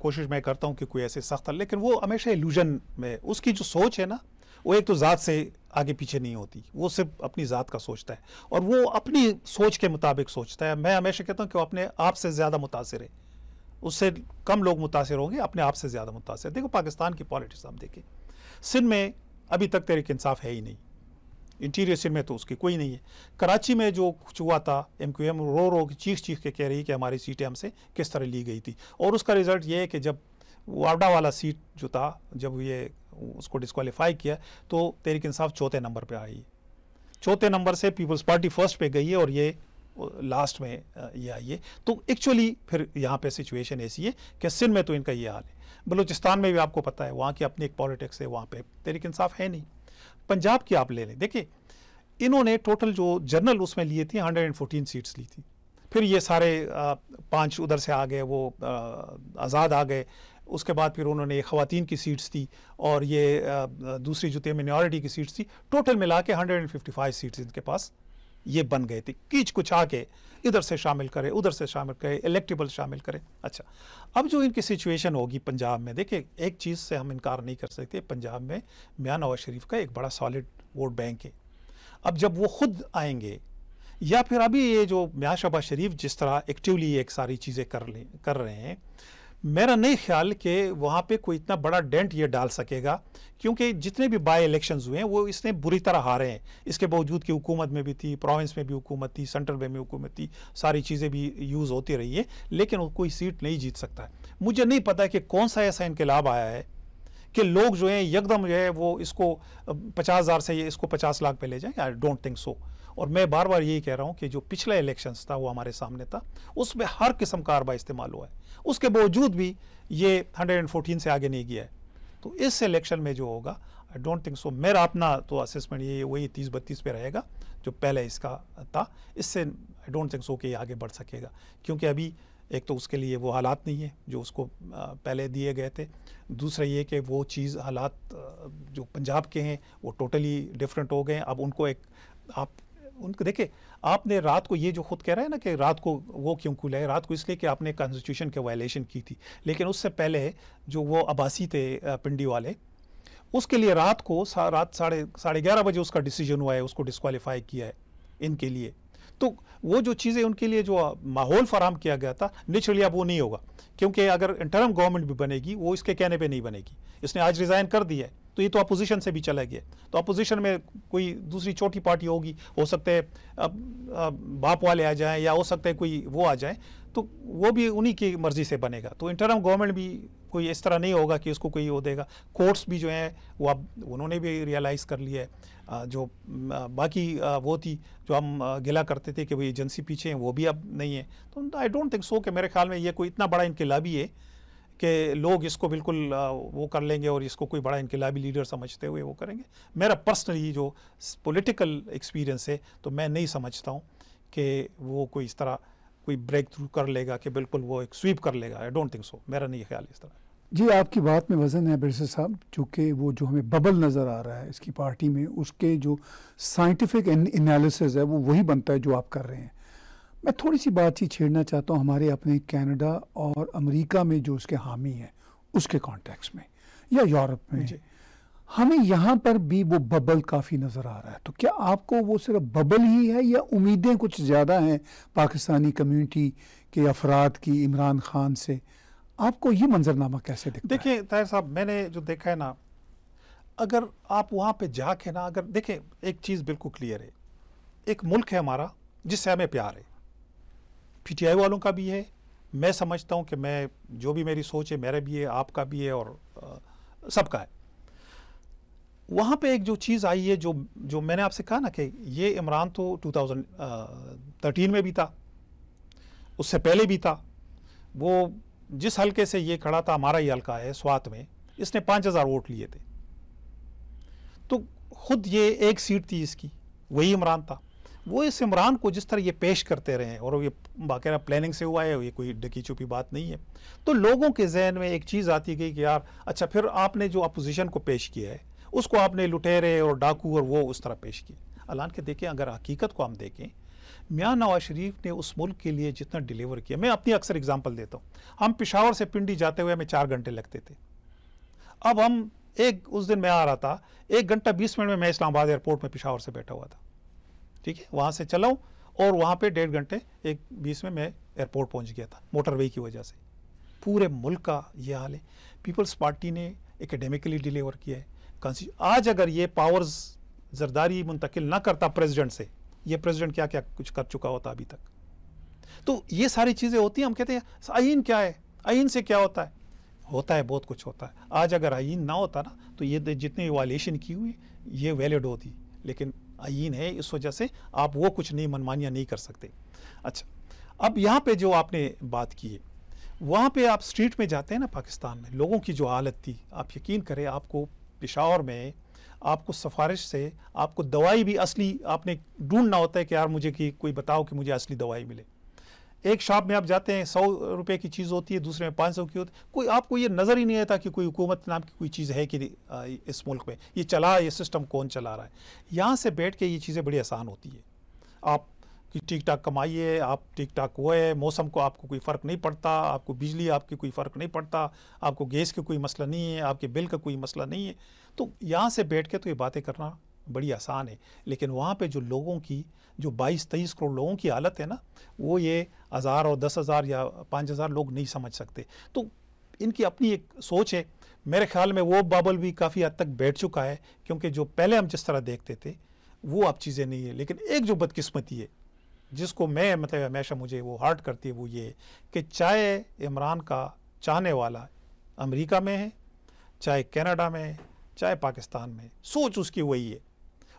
कोशिश मैं करता हूँ कि कोई ऐसे सख्त लेकिन वो हमेशा इल्यूजन में उसकी जो सोच है ना वो एक तो ज़ात से आगे पीछे नहीं होती वो सिर्फ अपनी ज़ात का सोचता है और वो अपनी सोच के मुताबिक सोचता है मैं हमेशा कहता हूँ कि वो अपने आप से ज़्यादा मुतासर है उससे कम लोग मुतासर होंगे अपने आप से ज़्यादा मुतासर देखो पाकिस्तान की पॉलिटिक्स आप देखें सिंध में अभी तक तहरीक इंसाफ है ही नहीं इंटीरियर सिर में तो उसकी कोई नहीं है कराची में जो कुछ हुआ था एम क्यू एम रो रो चीख चीख के कह रही है कि हमारी सीटें हमसे किस तरह ली गई थी और उसका रिज़ल्ट ये है कि जब वाडा वाला सीट जो था जब ये उसको डिस्कवालीफाई किया तो तेरिक इंसाफ चौथे नंबर पर आई चौथे नंबर से पीपल्स पार्टी फर्स्ट पर गई है और ये लास्ट में ये आई है तो एक्चुअली फिर यहाँ पे सिचुएशन ऐसी है कि सिंध में तो इनका ये हाल है बलूचिस्तान में भी आपको पता है वहाँ की अपनी एक पॉलिटिक्स है वहाँ पे तेरिक इंसाफ है नहीं पंजाब की आप ले लें देखिए इन्होंने टोटल जो जनरल उसमें लिए थी 114 सीट्स ली थी फिर ये सारे पांच उधर से आ गए वो आज़ाद आ गए उसके बाद फिर उन्होंने खातन की सीट्स थी और ये दूसरी जुते मिनॉरिटी की सीट्स थी टोटल मिला के हंड्रेड सीट्स इनके पास ये बन गए थे कीच कुछ आके इधर से शामिल करे उधर से शामिल करे इलेक्टेबल शामिल करें अच्छा अब जो इनकी सिचुएशन होगी पंजाब में देखिए एक चीज़ से हम इनकार नहीं कर सकते पंजाब में मियाँ नवाज शरीफ का एक बड़ा सॉलिड वोट बैंक है अब जब वो खुद आएंगे या फिर अभी ये जो मियाँ शबाज शरीफ जिस तरह एक्टिवली एक सारी चीज़ें कर ले कर रहे हैं मेरा नहीं ख्याल कि वहाँ पे कोई इतना बड़ा डेंट ये डाल सकेगा क्योंकि जितने भी बाई इलेक्शन हुए हैं वो इसने बुरी तरह हारे हैं इसके बावजूद कि हुकूमत में भी थी प्रोविंस में भी हुकूमत थी सेंट्रल में भी हुकूमत थी सारी चीज़ें भी यूज़ होती रही है लेकिन वो कोई सीट नहीं जीत सकता मुझे नहीं पता कि कौन सा ऐसा इनकलाब आया है कि लोग जो है यकदम जो है वो इसको पचास हज़ार से इसको पचास लाख पे ले जाएँ आई डोंट थिंक सो और मैं बार बार यही कह रहा हूँ कि जो पिछला इलेक्शन था वो हमारे सामने था उसमें हर किस्म का अरबा इस्तेमाल हुआ है उसके बावजूद भी ये 114 से आगे नहीं गया है तो इस इलेक्शन में जो होगा आई डोंट थिंक सो मेरा अपना तो असेसमेंट ये वही तीस बत्तीस पे रहेगा जो पहले इसका था इससे आई डोंट थिंक सो कि आगे बढ़ सकेगा क्योंकि अभी एक तो उसके लिए वो हालात नहीं है जो उसको पहले दिए गए थे दूसरा ये कि वो चीज़ हालात जो पंजाब के हैं वो टोटली डिफरेंट हो गए अब उनको एक आप उनको देखिए आपने रात को ये जो खुद कह रहा है ना कि रात को वो क्यों खुला है रात को इसलिए कि आपने कॉन्स्टिट्यूशन के वायलेशन की थी लेकिन उससे पहले जो वो अबासी थे पिंडी वाले उसके लिए रात को सा, रात साढ़े साढ़े ग्यारह बजे उसका डिसीजन हुआ है उसको डिस्कवालीफाई किया है इनके लिए तो वो जो चीज़ें उनके लिए जो माहौल फराम किया गया था नेचुरली अब वो नहीं होगा क्योंकि अगर इंटरम गवर्नमेंट भी बनेगी वो इसके कहने पे नहीं बनेगी इसने आज रिज़ाइन कर दिया है तो ये तो अपोजिशन से भी चला गया तो अपोजिशन में कोई दूसरी छोटी पार्टी होगी हो सकते है बाप वाले आ जाएं या हो सकता है कोई वो आ जाए तो वो भी उन्हीं की मर्ज़ी से बनेगा तो इंटरम गवर्नमेंट भी कोई इस तरह नहीं होगा कि उसको कोई वो देगा कोर्ट्स भी जो हैं वो अब उन्होंने भी रियलाइज़ कर लिया है जो बाकी वो थी जो हम गिला करते थे कि भाई एजेंसी पीछे हैं वो भी अब नहीं है तो आई डोंट थिंक सो कि मेरे ख्याल में ये कोई इतना बड़ा इनकलाबी है कि लोग इसको बिल्कुल वो कर लेंगे और इसको कोई बड़ा इनकलाबी लीडर समझते हुए वो करेंगे मेरा पर्सनली जो पॉलिटिकल एक्सपीरियंस है तो मैं नहीं समझता हूँ कि वो कोई इस तरह कोई ब्रेक थ्रू कर लेगा कि बिल्कुल वो एक स्वीप कर लेगा आई डोंट थिंक सो मेरा नहीं ख्याल इस तरह जी आपकी बात में वज़न है बिरसा साहब चूँकि वो जो हमें बबल नज़र आ रहा है इसकी पार्टी में उसके जो साइंटिफिक एनालिसिस है वो वही बनता है जो आप कर रहे हैं मैं थोड़ी सी बातचीत छेड़ना चाहता हूँ हमारे अपने कनाडा और अमेरिका में जो उसके हामी हैं उसके कॉन्टेक्स्ट में या यूरोप में हमें यहाँ पर भी वो बबल काफ़ी नज़र आ रहा है तो क्या आपको वो सिर्फ बबल ही है या उम्मीदें कुछ ज़्यादा हैं पाकिस्तानी कम्युनिटी के अफराद की इमरान खान से आपको ये मंजरनामा कैसे दिखता देखिए ताहिर साहब मैंने जो देखा है ना अगर आप वहाँ पे जाके ना अगर देखें एक चीज़ बिल्कुल क्लियर है एक मुल्क है हमारा जिससे हमें प्यार है पीटीआई वालों का भी है मैं समझता हूँ कि मैं जो भी मेरी सोच है मेरा भी है आपका भी है और सबका है वहाँ पे एक जो चीज़ आई है जो जो मैंने आपसे कहा ना कि ये इमरान तो 2013 में भी था उससे पहले भी था वो जिस हलके से ये खड़ा था हमारा ही हलका है स्वात में इसने 5000 वोट लिए थे तो खुद ये एक सीट थी इसकी वही इमरान था वो इस इमरान को जिस तरह ये पेश करते रहे और ये बाकायदा प्लानिंग से हुआ है ये कोई डकी छुपी बात नहीं है तो लोगों के जहन में एक चीज़ आती गई कि यार अच्छा फिर आपने जो अपोजिशन को पेश किया है उसको आपने लुटेरे और डाकू और वो उस तरह पेश किया अलान के देखें अगर हकीकत को हम देखें मियाँ नवाज शरीफ ने उस मुल्क के लिए जितना डिलीवर किया मैं अपनी अक्सर एग्जाम्पल देता हूँ हम पिशावर से पिंडी जाते हुए हमें चार घंटे लगते थे अब हम एक उस दिन मैं आ रहा था एक घंटा बीस मिनट में मैं इस्लामाबाद एयरपोर्ट में पिशावर से बैठा हुआ था ठीक है वहाँ से चला हूँ और वहाँ पे डेढ़ घंटे एक बीस में मैं एयरपोर्ट पहुँच गया था मोटरवे की वजह से पूरे मुल्क का ये हाल है पीपल्स पार्टी ने एकेडमिकली डिलीवर किया है आज अगर ये पावर्स जरदारी मुंतकिल ना करता प्रेसिडेंट से ये प्रेसिडेंट क्या क्या कुछ कर चुका होता अभी तक तो ये सारी चीज़ें होती हैं हम कहते हैं आइन क्या है आइन से क्या होता है होता है बहुत कुछ होता है आज अगर आइन ना होता ना तो ये जितने वायलेशन की हुई ये वैलिड होती लेकिन आइन है इस वजह से आप वो कुछ नहीं मनमानियाँ नहीं कर सकते अच्छा अब यहाँ पे जो आपने बात की है वहाँ पे आप स्ट्रीट में जाते हैं ना पाकिस्तान में लोगों की जो हालत थी आप यकीन करें आपको पिशावर में आपको सफारिश से आपको दवाई भी असली आपने ढूंढना होता है कि यार मुझे कि कोई बताओ कि मुझे असली दवाई मिले एक शॉप में आप जाते हैं सौ रुपये की चीज़ होती है दूसरे में पाँच सौ की होती है कोई आपको ये नज़र ही नहीं आता कि कोई हुकूमत नाम की कोई चीज़ है कि इस मुल्क में ये चला ये सिस्टम कौन चला रहा है यहाँ से बैठ के ये चीज़ें बड़ी आसान होती है आप कि ठीक ठाक कमाइए आप ठीक ठाक हुए मौसम को आपको कोई फ़र्क नहीं पड़ता आपको बिजली आपकी कोई फ़र्क नहीं पड़ता आपको गैस का कोई मसला नहीं है आपके बिल का कोई मसला नहीं है तो यहाँ से बैठ के तो ये बातें करना बड़ी आसान है लेकिन वहाँ पे जो लोगों की जो 22 तेईस करोड़ लोगों की हालत है ना वो ये हज़ार और दस हज़ार या पाँच हज़ार लोग नहीं समझ सकते तो इनकी अपनी एक सोच है मेरे ख्याल में वो बाबल भी काफ़ी हद तक बैठ चुका है क्योंकि जो पहले हम जिस तरह देखते थे वो अब चीज़ें नहीं है लेकिन एक जो बदकस्मती है जिसको मैं मतलब हमेशा मुझे वो हार्ट करती है वो ये कि चाहे इमरान का चाहने वाला अमेरिका में है चाहे कनाडा में है चाहे पाकिस्तान में सोच उसकी वही है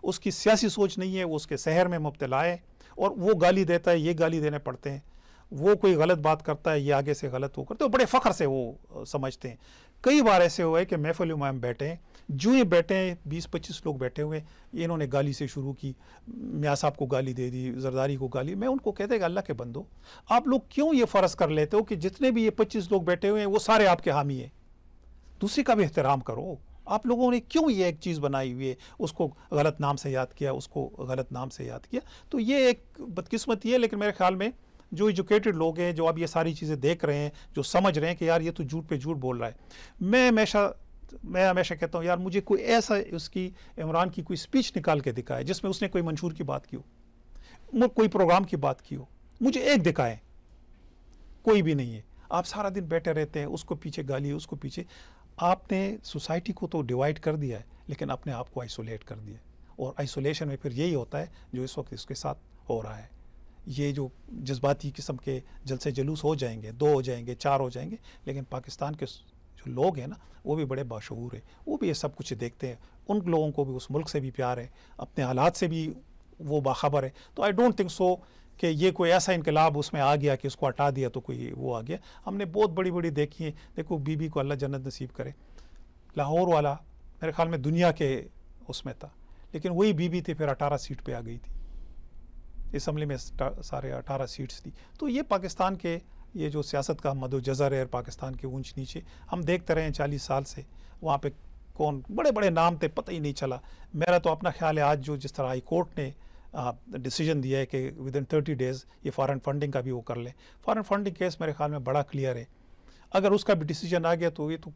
उसकी सियासी सोच नहीं है वो उसके शहर में मुबतला है और वो गाली देता है ये गाली देने पड़ते हैं वो कोई गलत बात करता है ये आगे से गलत वो करते हैं बड़े फ़ख्र से वो समझते हैं कई बार ऐसे हुआ है कि महफिल मैम बैठे हैं जो ये बैठे हैं बीस पच्चीस लोग बैठे हुए इन्होंने गाली से शुरू की म्या साहब को गाली दे दी जरदारी को गाली मैं उनको कहते अल्लाह के बंदो आप लोग क्यों ये फ़र्ज़ कर लेते हो कि जितने भी ये पच्चीस लोग बैठे हुए हैं वो सारे आपके हामी हैं दूसरे का भी एहतराम करो आप लोगों ने क्यों ये एक चीज़ बनाई हुई है उसको गलत नाम से याद किया उसको गलत नाम से याद किया तो ये एक बदकिस्मती है लेकिन मेरे ख्याल में जो एजुकेटेड लोग हैं जो अब ये सारी चीज़ें देख रहे हैं जो समझ रहे हैं कि यार ये तो झूठ पे झूठ बोल रहा है मैं हमेशा मैं हमेशा कहता हूँ यार मुझे कोई ऐसा उसकी इमरान की कोई स्पीच निकाल के दिखाए जिसमें उसने कोई मंशूर की बात की हो कोई प्रोग्राम की बात की हो मुझे एक दिखाए कोई भी नहीं है आप सारा दिन बैठे रहते हैं उसको पीछे गाली उसको पीछे आपने सोसाइटी को तो डिवाइड कर दिया है लेकिन अपने आप को आइसोलेट कर दिया और आइसोलेशन में फिर यही होता है जो इस वक्त इसके साथ हो रहा है ये जो जज्बाती किस्म के जलसे जलूस हो जाएंगे दो हो जाएंगे चार हो जाएंगे लेकिन पाकिस्तान के जो लोग हैं ना वो भी बड़े बाशूर हैं वो भी ये सब कुछ देखते हैं उन लोगों को भी उस मुल्क से भी प्यार है अपने हालात से भी वो बाखबर है तो आई डोंट थिंक सो कि ये कोई ऐसा इनकलाब उसमें आ गया कि उसको हटा दिया तो कोई वो आ गया हमने बहुत बड़ी बड़ी देखी है देखो बीबी को अल्लाह जन्नत नसीब करे लाहौर वाला मेरे ख्याल में दुनिया के उसमें था लेकिन वही बीबी थी फिर अठारह सीट पर आ गई थी इसम्बली में सारे अठारह सीट्स थी तो ये पाकिस्तान के ये जो सियासत का मदो जजर है पाकिस्तान के ऊंच नीचे हम देखते रहे हैं चालीस साल से वहाँ पे कौन बड़े बड़े नाम थे पता ही नहीं चला मेरा तो अपना ख्याल है आज जो जिस तरह हाई कोर्ट ने डिसीजन दिया है कि विद इन थर्टी डेज़ ये फॉरेन फंडिंग का भी वो कर लें फॉरेन फंडिंग केस मेरे ख्याल में बड़ा क्लियर है अगर उसका भी डिसीजन आ गया तो ये तो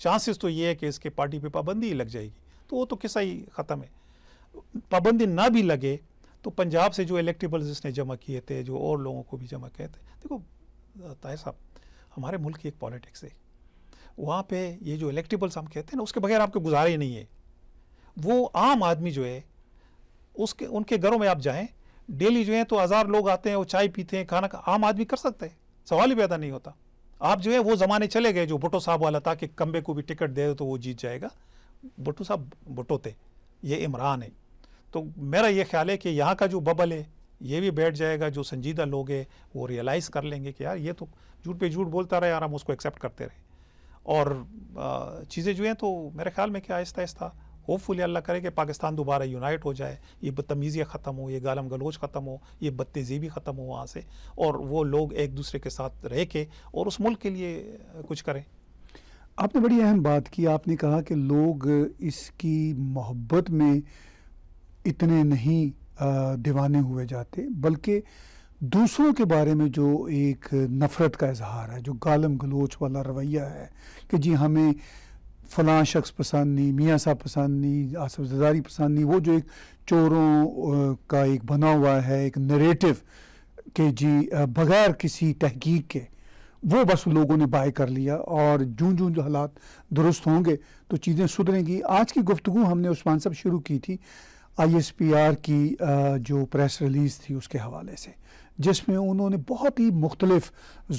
चांसेस तो ये है कि इसके पार्टी पे पाबंदी ही लग जाएगी तो वो तो किसा ही ख़त्म है पाबंदी ना भी लगे तो पंजाब से जो इलेक्टेबल्स इसने जमा किए थे जो और लोगों को भी जमा किए थे देखो ताहिर साहब हमारे मुल्क की एक पॉलिटिक्स है वहाँ पे ये जो इलेक्टेबल्स हम कहते हैं ना उसके बगैर आपको गुजारा ही नहीं है वो आम आदमी जो है उसके उनके घरों में आप जाएं डेली जो है तो हज़ार लोग आते हैं वो चाय पीते हैं खाना आम आदमी कर सकते हैं सवाल ही पैदा नहीं होता आप जो है वो ज़माने चले गए जो भुटो साहब वाला था कि कम्बे को भी टिकट दे दो तो वो जीत जाएगा भुटो साहब भुटो थे ये इमरान है तो मेरा ये ख्याल है कि यहाँ का जो बबल है ये भी बैठ जाएगा जो संजीदा लोग हैं वो रियलाइज़ कर लेंगे कि यार ये तो झूठ पे झूठ बोलता रहे यार हम उसको एक्सेप्ट करते रहे और चीज़ें जो हैं तो मेरे ख्याल में क्या आहिस्ता आहिस्ता होपफुली अल्लाह करे कि पाकिस्तान दोबारा यूनाइट हो जाए ये बदतमीज़ियाँ ख़त्म हो ये गालम गलोच ख़त्म हो ये बदतेज़ीबी ख़त्म हो वहाँ से और वो लोग एक दूसरे के साथ रह के और उस मुल्क के लिए कुछ करें आपने बड़ी अहम बात की आपने कहा कि लोग इसकी मोहब्बत में इतने नहीं दीवाने हुए जाते बल्कि दूसरों के बारे में जो एक नफ़रत का इजहार है जो गालम गलोच वाला रवैया है कि जी हमें फ़लाँ शख्स पसंद नहीं मियाँ साहब पसंद नहीं आसफ जदारी पसंद नहीं वो जो एक चोरों का एक बना हुआ है एक नरेटिव के जी बग़ैर किसी तहकीक के वो बस लोगों ने बाय कर लिया और जूं जूं जो हालात दुरुस्त होंगे तो चीज़ें सुधरेंगी आज की गुफ्तु हमने उस्मान साहब शुरू की थी आई एस पी आर की जो प्रेस रिलीज़ थी उसके हवाले से जिसमें उन्होंने बहुत ही मुख्तलफ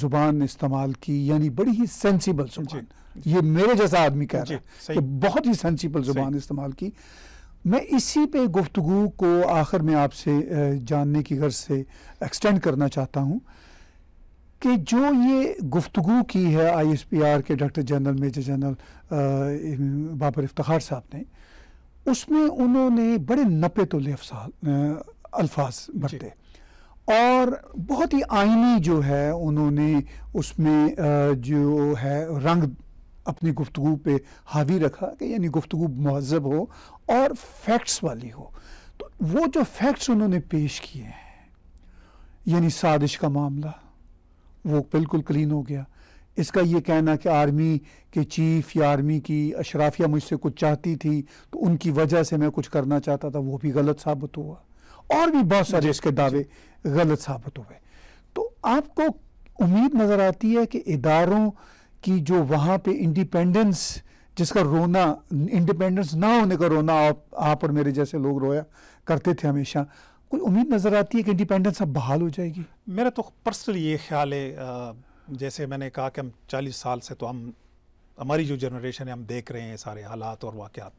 ज़ुबान इस्तेमाल की यानी बड़ी ही सेंसिबल सोचे ये मेरे जैसा आदमी कह रहा है कि बहुत ही सेंसिबल जुबान इस्तेमाल की मैं इसी पे गुफ्तु को आखिर में आपसे जानने की गर्ज से एक्सटेंड करना चाहता हूँ कि जो ये गुफ्तु की है आईएसपीआर के doctor general major general Babar Iftikhar साहब ने उसमें उन्होंने बड़े नपे तोले अल्फाज बरते और बहुत ही आइनी जो है उन्होंने उसमें जो है रंग अपनी गुफ्तु पे हावी रखा कि यानी गुफ्तु महजब हो और फैक्ट्स वाली हो तो वो जो फैक्ट्स उन्होंने पेश किए हैं यानी साजिश का मामला वो बिल्कुल क्लीन हो गया इसका ये कहना कि आर्मी के चीफ या आर्मी की अशराफिया मुझसे कुछ चाहती थी तो उनकी वजह से मैं कुछ करना चाहता था वो भी गलत साबित हुआ और भी बहुत सारे इसके दावे गलत साबित हुए तो आपको उम्मीद नज़र आती है कि इदारों कि जो वहाँ पे इंडिपेंडेंस जिसका रोना इंडिपेंडेंस ना होने का रोना आप, आप और मेरे जैसे लोग रोया करते थे हमेशा कोई उम्मीद नज़र आती है कि इंडिपेंडेंस अब बहाल हो जाएगी मेरा तो पर्सनली ये ख्याल है जैसे मैंने कहा कि हम चालीस साल से तो हम हमारी जो जनरेशन है हम देख रहे हैं सारे हालात और वाक़ात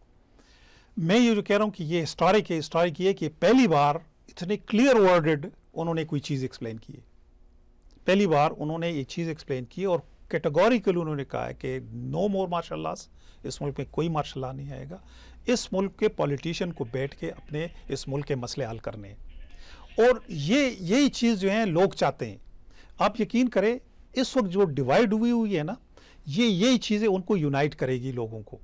मैं ये जो कह रहा हूँ कि ये हिस्टोरिक है हिस्टोरिक ये कि पहली बार इतने क्लियर वर्डेड उन्होंने कोई चीज़ एक्सप्लेन की है पहली बार उन्होंने ये चीज़ एक्सप्लेन की और कैटेगोरिकली उन्होंने कहा है कि नो मोर मार्शल लॉस इस मुल्क में कोई मार्शल लॉ नहीं आएगा इस मुल्क के पॉलिटिशियन को बैठ के अपने इस मुल्क के मसले हल करने और ये यही चीज़ जो है लोग चाहते हैं आप यकीन करें इस वक्त जो डिवाइड हुई हुई है ना ये यही चीज़ें उनको यूनाइट करेगी लोगों को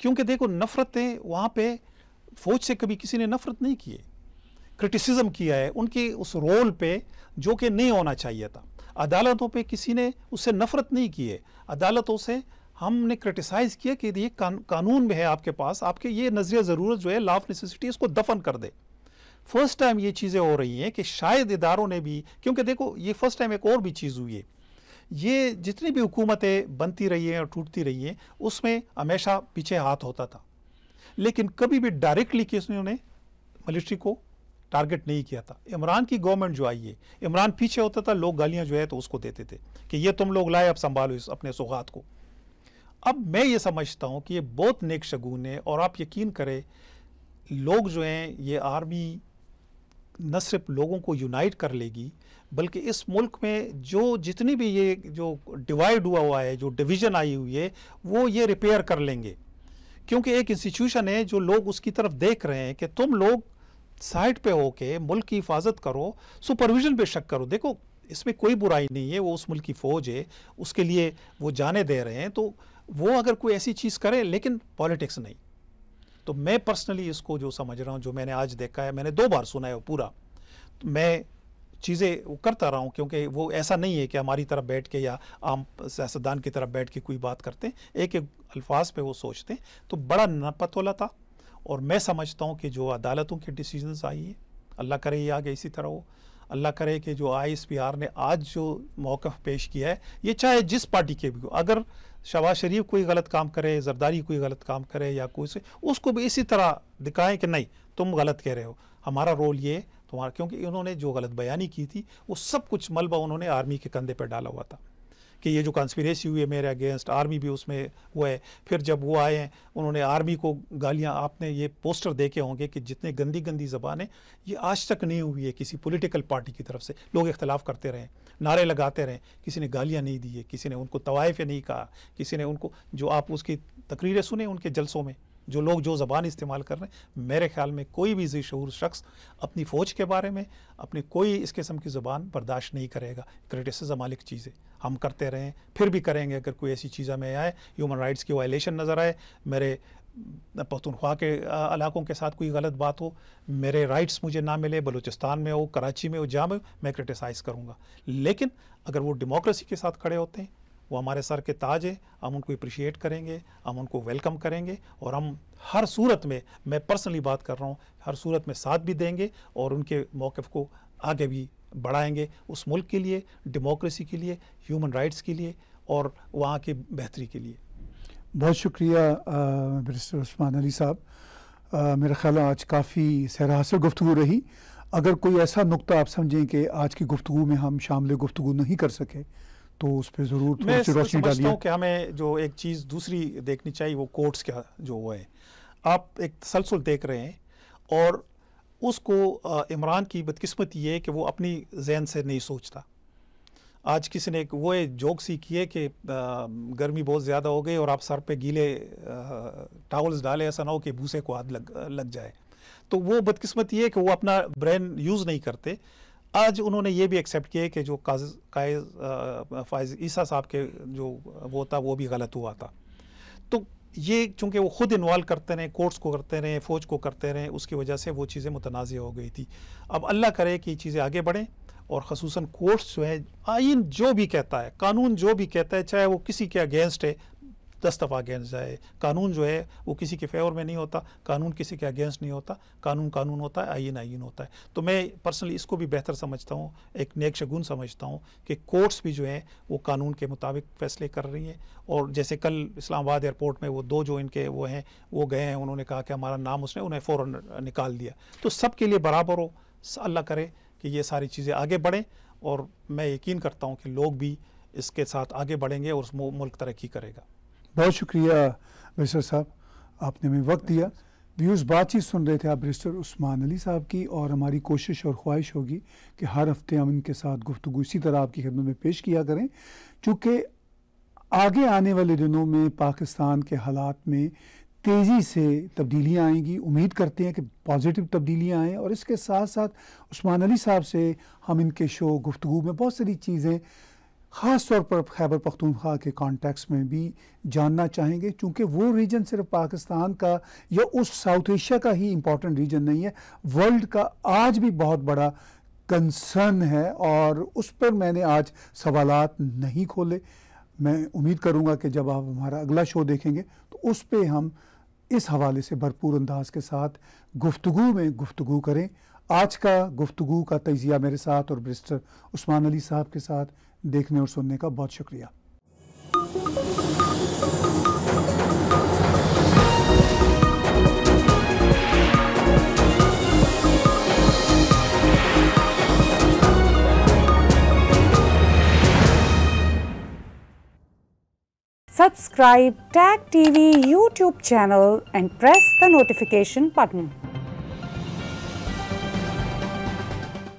क्योंकि देखो नफ़रतें वहाँ पे फौज से कभी किसी ने नफ़रत नहीं की क्रिटिसिज्म किया है उनके उस रोल पे जो कि नहीं होना चाहिए था अदालतों पे किसी ने उससे नफरत नहीं की है अदालतों से हमने क्रिटिसाइज़ किया कि ये कान, कानून में है आपके पास आपके ये नज़रिया ज़रूरत जो है लाफ नेसेसिटी इसको दफन कर दे फर्स्ट टाइम ये चीज़ें हो रही हैं कि शायद इदारों ने भी क्योंकि देखो ये फर्स्ट टाइम एक और भी चीज़ हुई है ये जितनी भी हुकूमतें बनती रही हैं और टूटती रही हैं उसमें हमेशा पीछे हाथ होता था लेकिन कभी भी डायरेक्टली किसी उन्हें मिलिट्री को टारगेट नहीं किया था इमरान की गवर्नमेंट जो आई है इमरान पीछे होता था लोग गालियां जो है तो उसको देते थे कि ये तुम लोग लाए अब संभालो इस अपने सौगात को अब मैं ये समझता हूँ कि ये बहुत नेक शगुन है और आप यकीन करें लोग जो हैं ये आर्मी न सिर्फ लोगों को यूनाइट कर लेगी बल्कि इस मुल्क में जो जितनी भी ये जो डिवाइड हुआ हुआ है जो डिवीज़न आई हुई है वो ये रिपेयर कर लेंगे क्योंकि एक इंस्टीट्यूशन है जो लोग उसकी तरफ देख रहे हैं कि तुम लोग साइड पे होके मुल्क की हिफाजत करो सुपरविजन पे शक करो देखो इसमें कोई बुराई नहीं है वो उस मुल्क की फ़ौज है उसके लिए वो जाने दे रहे हैं तो वो अगर कोई ऐसी चीज़ करे लेकिन पॉलिटिक्स नहीं तो मैं पर्सनली इसको जो समझ रहा हूँ जो मैंने आज देखा है मैंने दो बार सुना है वो पूरा तो मैं चीज़ें वो करता रहा हूँ क्योंकि वो ऐसा नहीं है कि हमारी तरफ बैठ के या आम सियासतदान की तरफ बैठ के कोई बात करते हैं एक एक अल्फाज पे वो सोचते हैं तो बड़ा नपतोला था और मैं समझता हूँ कि जो अदालतों के डिसीजन आई हैं अल्लाह करे ये आगे इसी तरह हो अल्लाह करे कि जो आई एस पी आर ने आज जो मौक़ पेश किया है ये चाहे जिस पार्टी के भी हो अगर शबाज शरीफ कोई गलत काम करे जरदारी कोई गलत काम करे या कोई उसको भी इसी तरह दिखाएं कि नहीं तुम गलत कह रहे हो हमारा रोल ये तुम्हारा क्योंकि इन्होंने जो गलत बयानी की थी वो सब कुछ मलबा उन्होंने आर्मी के कंधे पर डाला हुआ था कि ये जो कॉन्स्परेसी हुई है मेरे अगेंस्ट आर्मी भी उसमें हुआ है फिर जब वो आए हैं उन्होंने आर्मी को गालियाँ आपने ये पोस्टर देखे होंगे कि जितने गंदी गंदी जबान है ये आज तक नहीं हुई है किसी पोलिटिकल पार्टी की तरफ से लोग इख्तलाफ करते रहें नारे लगाते रहें किसी ने गालियाँ नहीं दी किसी ने उनको तवायफ़ नहीं कहा किसी ने उनको जो आप उसकी तकरीरें सुने उनके जलसों में जो लोग जो ज़बान इस्तेमाल कर रहे हैं मेरे ख्याल में कोई भी जी शूर शख्स अपनी फ़ौज के बारे में अपनी कोई इस किस्म की ज़ुबान बर्दाश्त नहीं करेगा क्रिटिसिज्म मालिक चीज़ें हम करते रहें फिर भी करेंगे अगर कोई ऐसी चीज़ हमें आए ह्यूमन राइट्स की वायलेशन नज़र आए मेरे पतनख्वा के इलाकों के साथ कोई गलत बात हो मेरे राइट्स मुझे ना मिले बलूचिस्तान में हो कराची में हो जहाँ मैं क्रिटिसाइज़ करूँगा लेकिन अगर वो डेमोक्रेसी के साथ खड़े होते हैं वो हमारे सर के ताज है हम उनको अप्रिशिएट करेंगे हम उनको वेलकम करेंगे और हम हर सूरत में मैं पर्सनली बात कर रहा हूँ हर सूरत में साथ भी देंगे और उनके मौक़ को आगे भी बढ़ाएंगे उस मुल्क के लिए डेमोक्रेसी के लिए ह्यूमन राइट्स के लिए और वहाँ की बेहतरी के लिए बहुत शुक्रिया मिनिस्टर उस्मान अली साहब मेरा ख्याल आज काफ़ी सरासर गुफ्तु रही अगर कोई ऐसा नुक्ता आप समझें कि आज की गुफ्तु में हम शामिल गुफ्तु नहीं कर सकें तो उस पर ज़रूर मैं रोशनी डालिए कि हमें जो एक चीज़ दूसरी देखनी चाहिए वो कोर्ट्स का जो वो है आप एक तसलसल देख रहे हैं और उसको इमरान की बदकिस्मत ये है कि वो अपनी जहन से नहीं सोचता आज किसी ने एक वो एक जोक सीखी है कि गर्मी बहुत ज़्यादा हो गई और आप सर पे गीले टावल्स डाले ऐसा ना हो कि भूसे को हाथ लग लग जाए तो वो बदकिस्मत ये है कि वो अपना ब्रेन यूज़ नहीं करते आज उन्होंने ये भी एक्सेप्ट किया कि जो काज फायज ईसा साहब के जो वो था वो भी गलत हुआ था तो ये चूंकि वो खुद इन्वॉल्व करते रहे कोर्ट्स को करते रहे फ़ौज को करते रहे उसकी वजह से वो चीज़ें मुतनाज़ हो गई थी अब अल्लाह करे कि चीज़ें आगे बढ़ें और खसूस कोर्ट्स जो है आइन जो भी कहता है कानून जो भी कहता है चाहे वो किसी के अगेंस्ट है दस दफ़ा अगेंस्ट जाए कानून जो है वो किसी के फेवर में नहीं होता कानून किसी के अगेंस्ट नहीं होता कानून कानून होता है आइन आइन होता है तो मैं पर्सनली इसको भी बेहतर समझता हूँ एक नेक शगुन समझता हूँ कि कोर्ट्स भी जो हैं वो कानून के मुताबिक फैसले कर रही हैं और जैसे कल इस्लामाबाद एयरपोर्ट में वो दो जो इनके वो हैं वो गए हैं उन्होंने कहा कि हमारा नाम उसने उन्हें फ़ौर निकाल दिया तो सब लिए बराबर हो अल्लाह करे कि ये सारी चीज़ें आगे बढ़ें और मैं यकीन करता हूँ कि लोग भी इसके साथ आगे बढ़ेंगे और मुल्क तरक्की करेगा बहुत शुक्रिया वैसर साहब आपने हमें वक्त दिया व्यूज़ बातचीत सुन रहे थे आप ब्रिस्टर उस्मान अली साहब की और हमारी कोशिश और ख्वाहिश होगी कि हर हफ्ते हम इनके साथ गुफ्तु इसी तरह आपकी खिदमत में पेश किया करें चूँकि आगे आने वाले दिनों में पाकिस्तान के हालात में तेज़ी से तब्दीलियाँ आएंगी उम्मीद करते हैं कि पॉजिटिव तब्दीलियाँ आएँ और इसके साथ साथ उस्मान अली साहब से हम इनके शो गुफ्तु में बहुत सारी चीज़ें ख़ास तौर पर खैबर पख्तूनख्वा के कॉन्टेक्स में भी जानना चाहेंगे क्योंकि वो रीजन सिर्फ पाकिस्तान का या उस साउथ एशिया का ही इम्पॉर्टेंट रीजन नहीं है वर्ल्ड का आज भी बहुत बड़ा कंसर्न है और उस पर मैंने आज सवाल नहीं खोले मैं उम्मीद करूँगा कि जब आप हमारा अगला शो देखेंगे तो उस पर हम इस हवाले से भरपूर अंदाज के साथ गुफ्तु में गुफ्तु करें आज का गुफ्तु का तजिया मेरे साथ और ब्रिस्टर उस्मान अली साहब के साथ देखने और सुनने का बहुत शुक्रिया subscribe Tag TV YouTube channel and press the notification button.